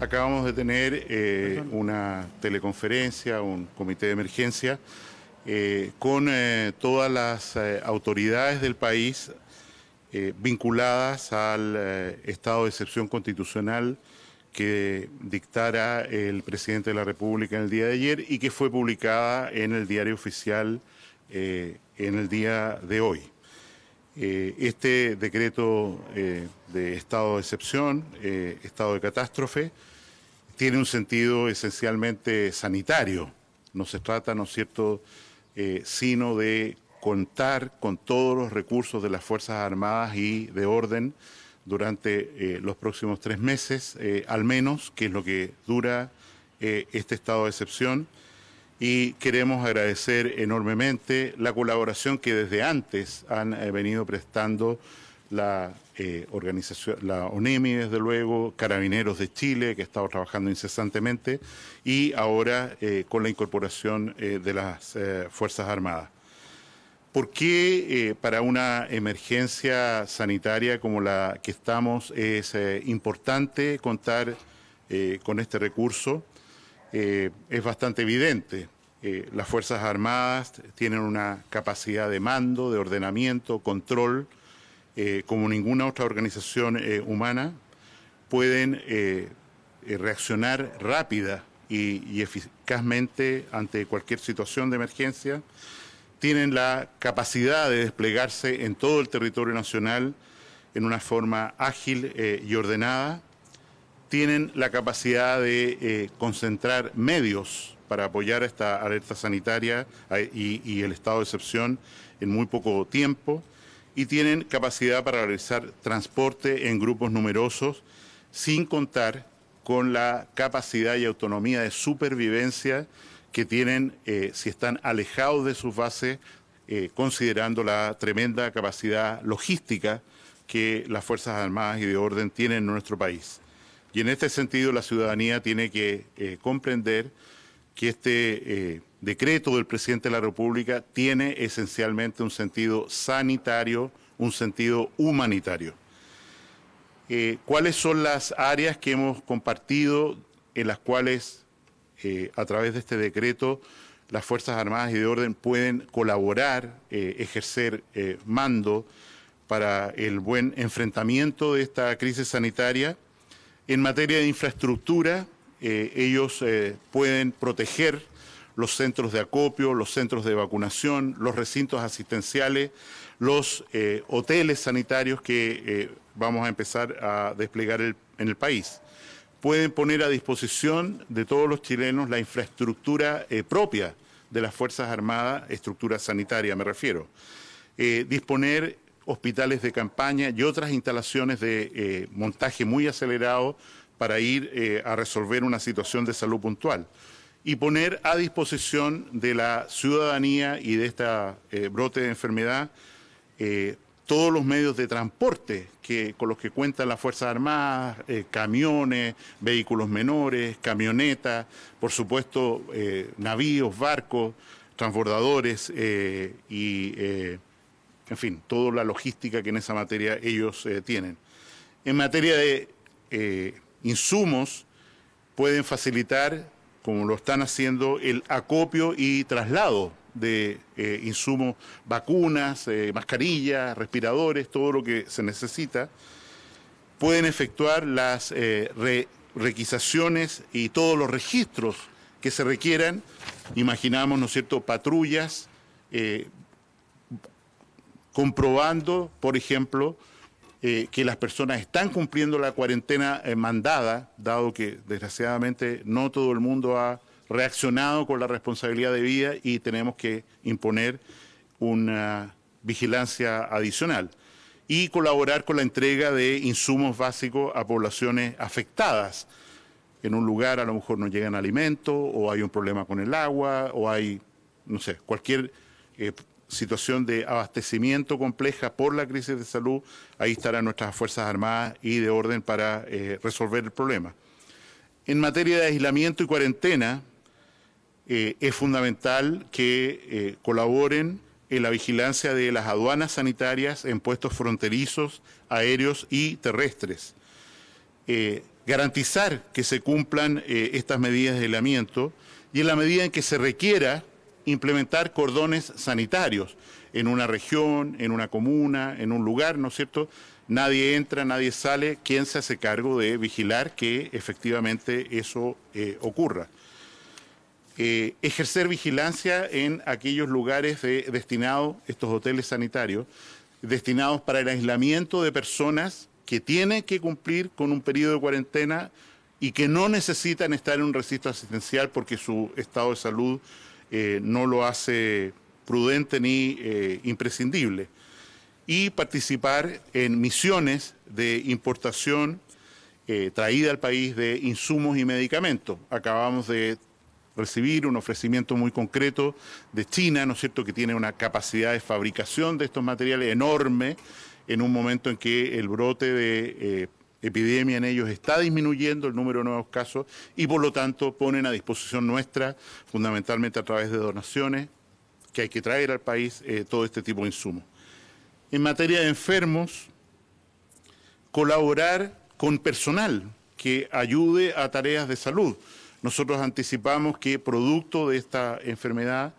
Acabamos de tener eh, una teleconferencia, un comité de emergencia, eh, con eh, todas las autoridades del país vinculadas al estado de excepción constitucional que dictara el presidente de la República en el día de ayer y que fue publicada en el diario oficial en el día de hoy. este decreto de estado de excepción, estado de catástrofe, tiene un sentido esencialmente sanitario. No se trata, ¿no es cierto?, eh, sino de contar con todos los recursos de las Fuerzas Armadas y de orden durante eh, los próximos tres meses, eh, al menos, que es lo que dura este estado de excepción. Y queremos agradecer enormemente la colaboración que desde antes han venido prestando la eh, organización, la ONEMI, desde luego, Carabineros de Chile, que ha estado trabajando incesantemente, y ahora eh, con la incorporación eh, de las Fuerzas Armadas. ¿Por qué para una emergencia sanitaria como la que estamos es importante contar con este recurso? es bastante evidente. las Fuerzas Armadas tienen una capacidad de mando, de ordenamiento, control, eh, como ninguna otra organización eh, humana, pueden eh, reaccionar rápida y, eficazmente ante cualquier situación de emergencia, tienen la capacidad de desplegarse en todo el territorio nacional en una forma ágil y ordenada, tienen la capacidad de concentrar medios para apoyar esta alerta sanitaria y el estado de excepción en muy poco tiempo, y tienen capacidad para realizar transporte en grupos numerosos, sin contar con la capacidad y autonomía de supervivencia que tienen eh, si están alejados de sus bases, eh, considerando la tremenda capacidad logística que las Fuerzas Armadas y de Orden tienen en nuestro país. Y en este sentido, la ciudadanía tiene que eh, comprender que este decreto del presidente de la República tiene esencialmente un sentido sanitario, un sentido humanitario. Eh, ¿Cuáles son las áreas que hemos compartido en las cuales, eh, a través de este decreto, las Fuerzas Armadas y de Orden pueden colaborar, eh, ejercer mando para el buen enfrentamiento de esta crisis sanitaria? En materia de infraestructura, ellos pueden proteger los centros de acopio, los centros de vacunación, los recintos asistenciales, los eh, hoteles sanitarios que eh, vamos a empezar a desplegar en el país. Pueden poner a disposición de todos los chilenos la infraestructura eh, propia de las Fuerzas Armadas, estructura sanitaria me refiero. disponer hospitales de campaña y otras instalaciones de montaje muy acelerado para ir a resolver una situación de salud puntual y poner a disposición de la ciudadanía y de esta eh, brote de enfermedad eh, todos los medios de transporte que, con los que cuentan las Fuerzas Armadas, eh, camiones, vehículos menores, camionetas, por supuesto navíos, barcos, transbordadores y, en fin, toda la logística que en esa materia ellos tienen. En materia de insumos, pueden facilitar como lo están haciendo, el acopio y traslado de eh, insumos, vacunas, eh, mascarillas, respiradores, todo lo que se necesita, pueden efectuar las eh, requisaciones y todos los registros que se requieran, imaginamos, ¿no es cierto?, patrullas comprobando, por ejemplo, eh, que las personas están cumpliendo la cuarentena eh, mandada, dado que desgraciadamente no todo el mundo ha reaccionado con la responsabilidad debida y tenemos que imponer una vigilancia adicional y colaborar con la entrega de insumos básicos a poblaciones afectadas. En un lugar a lo mejor no llegan alimentos o hay un problema con el agua o hay, no sé, cualquier eh, situación de abastecimiento compleja por la crisis de salud, ahí estarán nuestras Fuerzas Armadas y de orden para eh, resolver el problema. En materia de aislamiento y cuarentena, eh, es fundamental que eh, colaboren en la vigilancia de las aduanas sanitarias en puestos fronterizos, aéreos y terrestres. garantizar que se cumplan estas medidas de aislamiento y en la medida en que se requiera, implementar cordones sanitarios en una región, en una comuna, en un lugar, ¿no es cierto? Nadie entra, nadie sale. ¿Quién se hace cargo de vigilar que efectivamente eso eh, ocurra? Eh, ejercer vigilancia en aquellos lugares destinados, estos hoteles sanitarios, destinados para el aislamiento de personas que tienen que cumplir con un periodo de cuarentena y que no necesitan estar en un registro asistencial porque su estado de salud eh, no lo hace prudente ni eh, imprescindible. Y participar en misiones de importación eh, traída al país de insumos y medicamentos. Acabamos de recibir un ofrecimiento muy concreto de China, ¿no es cierto?, que tiene una capacidad de fabricación de estos materiales enorme en un momento en que el brote de epidemia en ellos está disminuyendo el número de nuevos casos y por lo tanto ponen a disposición nuestra, fundamentalmente a través de donaciones, que hay que traer al país eh, todo este tipo de insumos. En materia de enfermos, colaborar con personal que ayude a tareas de salud. Nosotros anticipamos que producto de esta enfermedad,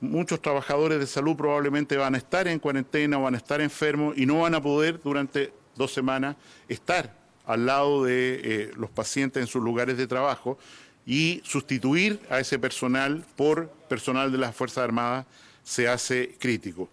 muchos trabajadores de salud probablemente van a estar en cuarentena, van a estar enfermos y no van a poder durante dos semanas, estar al lado de eh, los pacientes en sus lugares de trabajo y sustituir a ese personal por personal de las Fuerzas Armadas se hace crítico.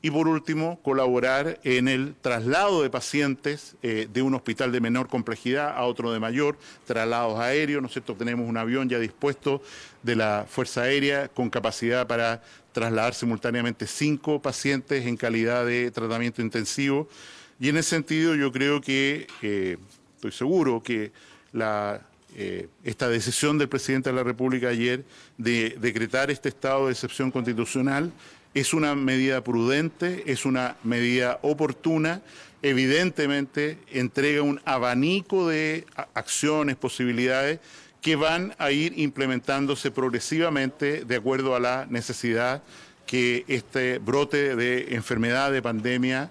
Y por último, colaborar en el traslado de pacientes eh, de un hospital de menor complejidad a otro de mayor, traslados aéreos, ¿no es cierto? Tenemos un avión ya dispuesto de la Fuerza Aérea con capacidad para trasladar simultáneamente cinco pacientes en calidad de tratamiento intensivo. Y en ese sentido yo creo que, eh, estoy seguro que eh, esta decisión del presidente de la República ayer de decretar este estado de excepción constitucional es una medida prudente, es una medida oportuna, evidentemente entrega un abanico de acciones, posibilidades que van a ir implementándose progresivamente de acuerdo a la necesidad que este brote de enfermedad, de pandemia,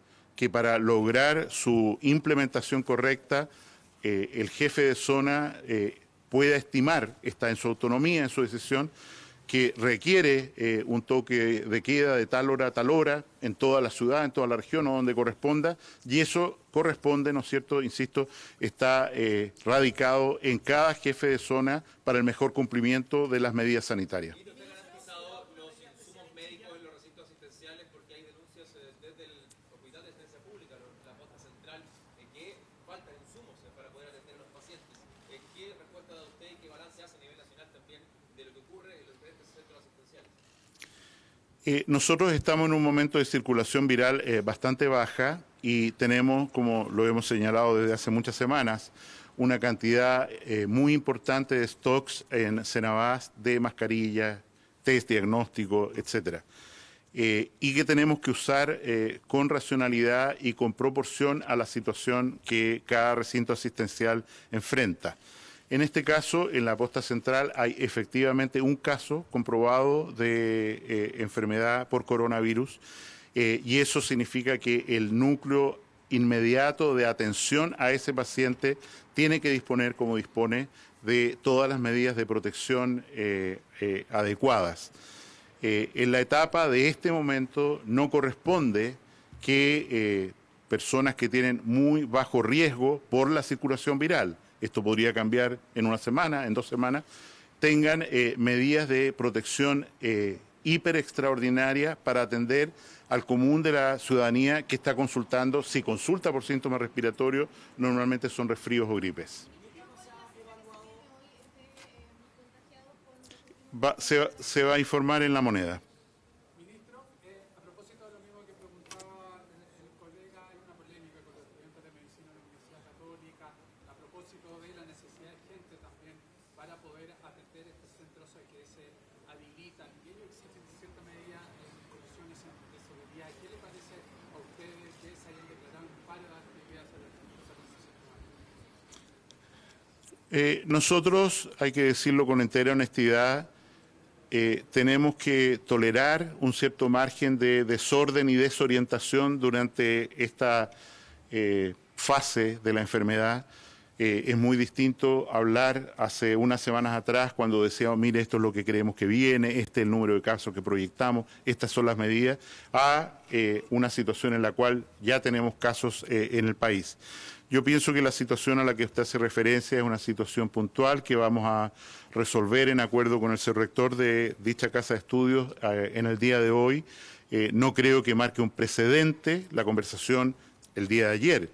que para lograr su implementación correcta, eh, el jefe de zona eh, pueda estimar, está en su autonomía, en su decisión, que requiere eh, un toque de queda de tal hora a tal hora en toda la ciudad, en toda la región o donde corresponda, y eso corresponde, ¿no es cierto?, insisto, está radicado en cada jefe de zona para el mejor cumplimiento de las medidas sanitarias. Eh, nosotros estamos en un momento de circulación viral eh, bastante baja y tenemos, como lo hemos señalado desde hace muchas semanas, una cantidad eh, muy importante de stocks en Cenabás de mascarillas, test diagnóstico, etcétera. y que tenemos que usar con racionalidad y con proporción a la situación que cada recinto asistencial enfrenta. En este caso, en la posta central hay efectivamente un caso comprobado de eh, enfermedad por coronavirus eh, y eso significa que el núcleo inmediato de atención a ese paciente tiene que disponer, como dispone, de todas las medidas de protección eh, adecuadas. en la etapa de este momento no corresponde que personas que tienen muy bajo riesgo por la circulación viral, esto podría cambiar en una semana, en dos semanas, tengan eh, medidas de protección eh, hiper extraordinaria para atender al común de la ciudadanía que está consultando, si consulta por síntomas respiratorios, normalmente son resfríos o gripes. Va, se va a informar en la moneda. Nosotros, hay que decirlo con entera honestidad, eh, tenemos que tolerar un cierto margen de desorden y desorientación durante esta eh, fase de la enfermedad. Eh, es muy distinto hablar hace unas semanas atrás cuando decíamos, mire, esto es lo que creemos que viene, este es el número de casos que proyectamos, estas son las medidas, a una situación en la cual ya tenemos casos en el país. Yo pienso que la situación a la que usted hace referencia es una situación puntual que vamos a resolver en acuerdo con el rector de dicha casa de estudios eh, en el día de hoy. Eh, no creo que marque un precedente la conversación el día de ayer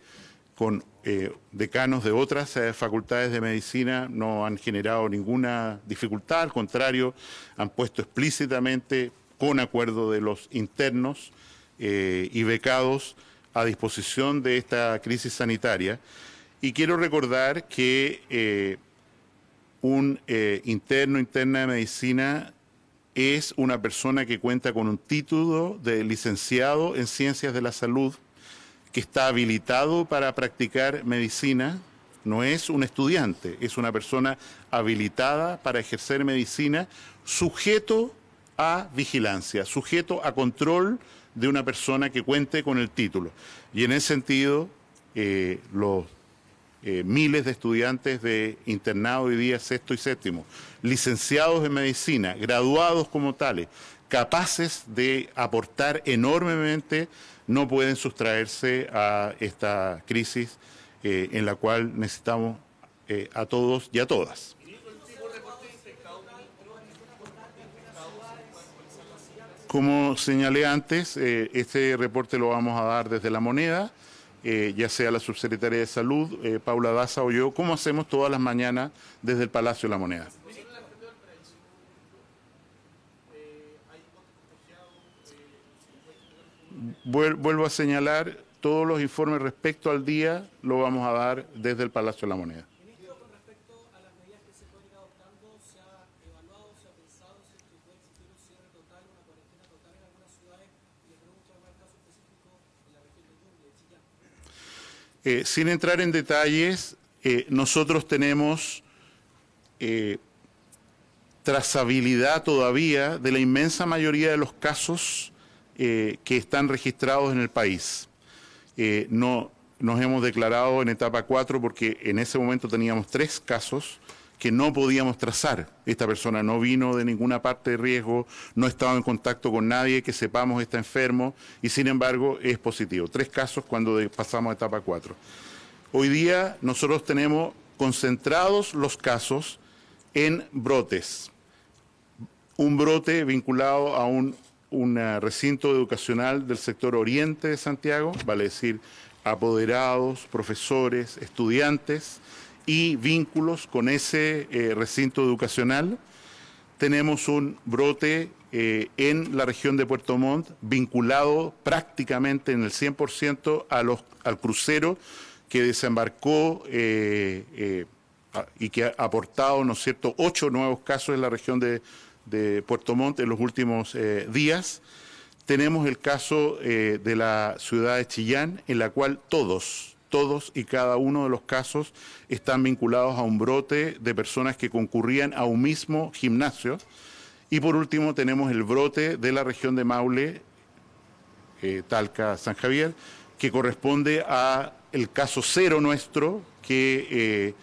con eh, decanos de otras facultades de medicina no han generado ninguna dificultad, al contrario, han puesto explícitamente, con acuerdo de los internos y becados, a disposición de esta crisis sanitaria. Y quiero recordar que eh, un eh, interno, interna de medicina, es una persona que cuenta con un título de licenciado en ciencias de la salud, que está habilitado para practicar medicina, no es un estudiante, es una persona habilitada para ejercer medicina, sujeto a vigilancia, sujeto a control de una persona que cuente con el título. Y en ese sentido, eh, los eh, miles de estudiantes de internado hoy día sexto y séptimo, licenciados en medicina, graduados como tales, capaces de aportar enormemente, no pueden sustraerse a esta crisis eh, en la cual necesitamos a todos y a todas. Como señalé antes, eh, este reporte lo vamos a dar desde la moneda, eh, ya sea la subsecretaria de Salud, eh, Paula Daza o yo, como hacemos todas las mañanas desde el Palacio de la Moneda. Vuelvo a señalar, todos los informes respecto al día lo vamos a dar desde el Palacio de la Moneda. Eh, sin entrar en detalles, eh, nosotros tenemos eh, trazabilidad todavía de la inmensa mayoría de los casos que están registrados en el país. no, nos hemos declarado en etapa 4 porque en ese momento teníamos tres casos que no podíamos trazar. Esta persona no vino de ninguna parte de riesgo, no estaba en contacto con nadie que sepamos está enfermo y sin embargo es positivo. Tres casos cuando pasamos a etapa cuatro... Hoy día nosotros tenemos concentrados los casos en brotes. Un brote vinculado a un eh, recinto educacional del sector oriente de Santiago, vale decir, apoderados, profesores, estudiantes, y vínculos con ese eh, recinto educacional. Tenemos un brote eh, en la región de Puerto Montt vinculado prácticamente en el 100% a los, al crucero que desembarcó eh, y que ha aportado, ¿no es cierto?, ocho nuevos casos en la región de Puerto Montt en los últimos días. Tenemos el caso de la ciudad de Chillán, en la cual todos, todos y cada uno de los casos están vinculados a un brote de personas que concurrían a un mismo gimnasio. Y por último tenemos el brote de la región de Maule, eh, Talca, San Javier, que corresponde a el caso cero nuestro, que eh,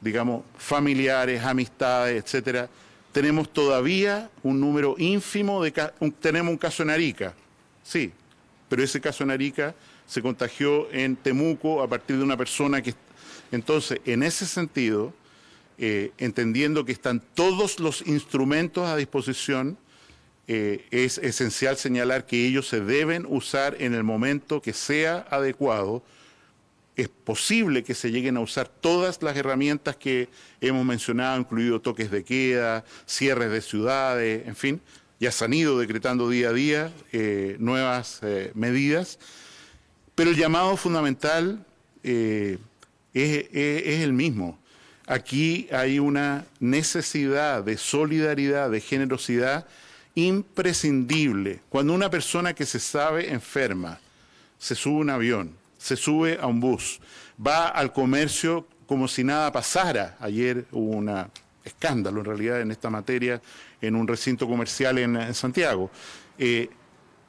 digamos familiares, amistades, etcétera, tenemos todavía un número ínfimo de casos. tenemos un caso en Arica, sí, pero ese caso en Arica se contagió en Temuco a partir de una persona que... Entonces, en ese sentido, eh, entendiendo que están todos los instrumentos a disposición, eh, es esencial señalar que ellos se deben usar en el momento que sea adecuado. Es posible que se lleguen a usar todas las herramientas que hemos mencionado, incluido toques de queda, cierres de ciudades, en fin, ya se han ido decretando día a día eh, nuevas eh, medidas, pero el llamado fundamental eh, es, el mismo. Aquí hay una necesidad de solidaridad, de generosidad imprescindible. Cuando una persona que se sabe enferma se sube a un avión, se sube a un bus, va al comercio como si nada pasara. Ayer hubo un escándalo en realidad en esta materia en un recinto comercial en, Santiago. Eh,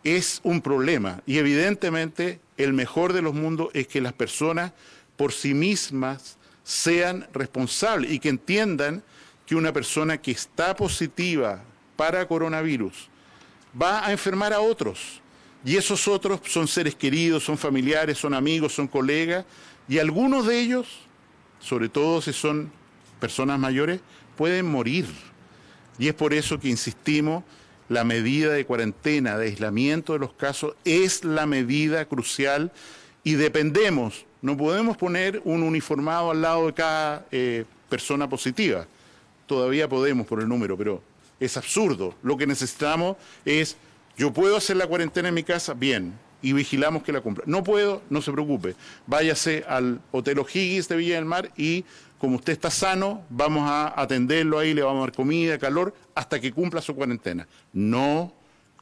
es un problema y evidentemente el mejor de los mundos es que las personas por sí mismas sean responsables y que entiendan que una persona que está positiva para coronavirus va a enfermar a otros. Y esos otros son seres queridos, son familiares, son amigos, son colegas. Y algunos de ellos, sobre todo si son personas mayores, pueden morir. Y es por eso que insistimos, la medida de cuarentena, de aislamiento de los casos, es la medida crucial y dependemos, no podemos poner un uniformado al lado de cada eh, persona positiva. Todavía podemos por el número, pero es absurdo. Lo que necesitamos es, yo puedo hacer la cuarentena en mi casa, bien, y vigilamos que la cumpla. No puedo, no se preocupe. Váyase al Hotel O'Higgins de Villa del Mar y como usted está sano, vamos a atenderlo ahí, le vamos a dar comida, calor, hasta que cumpla su cuarentena. No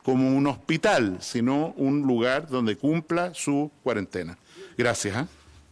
como un hospital, sino un lugar donde cumpla su cuarentena. Gracias. ¿ah?